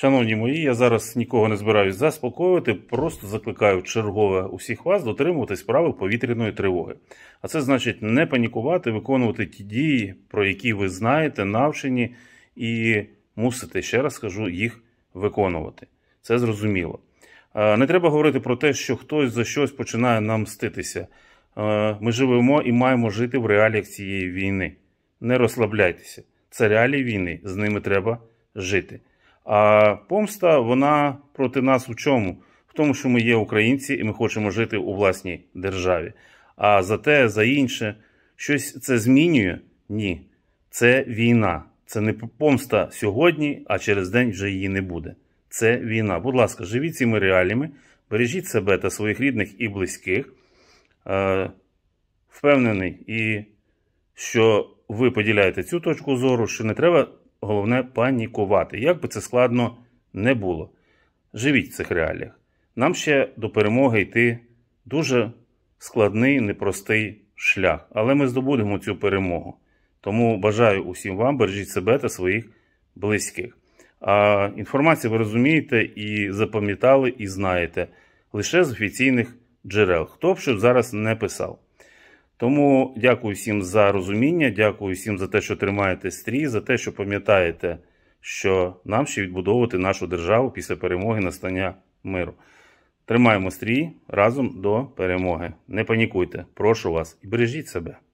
Шановні мої, я зараз нікого не збираюсь заспокоювати, просто закликаю чергове усіх вас дотримуватись правил повітряної тривоги. А це значить не панікувати, виконувати ті дії, про які ви знаєте, навчені, і мусите, ще раз скажу, їх виконувати. Це зрозуміло. Е, не треба говорити про те, що хтось за щось починає нам мститися. Е, ми живемо і маємо жити в реаліях цієї війни. Не розслабляйтеся. Це реалії війни, з ними треба жити. А помста вона проти нас у чому? В тому, що ми є українці і ми хочемо жити у власній державі. А за те, за інше, щось це змінює? Ні. Це війна. Це не помста сьогодні, а через день вже її не буде. Це війна. Будь ласка, живіть цими реаліями, бережіть себе та своїх рідних і близьких. Е, Впевнений, і що ви поділяєте цю точку зору, що не треба головне панікувати. Як би це складно не було. Живіть в цих реаліях. Нам ще до перемоги йти дуже складний, непростий шлях, але ми здобудемо цю перемогу. Тому бажаю усім вам, бережіть себе та своїх близьких. А інформацію ви розумієте і запам'ятали, і знаєте лише з офіційних джерел, хто б що зараз не писав. Тому дякую всім за розуміння, дякую всім за те, що тримаєте стрій, за те, що пам'ятаєте, що нам ще відбудовувати нашу державу після перемоги настання миру. Тримаємо стрій разом до перемоги. Не панікуйте, прошу вас і бережіть себе.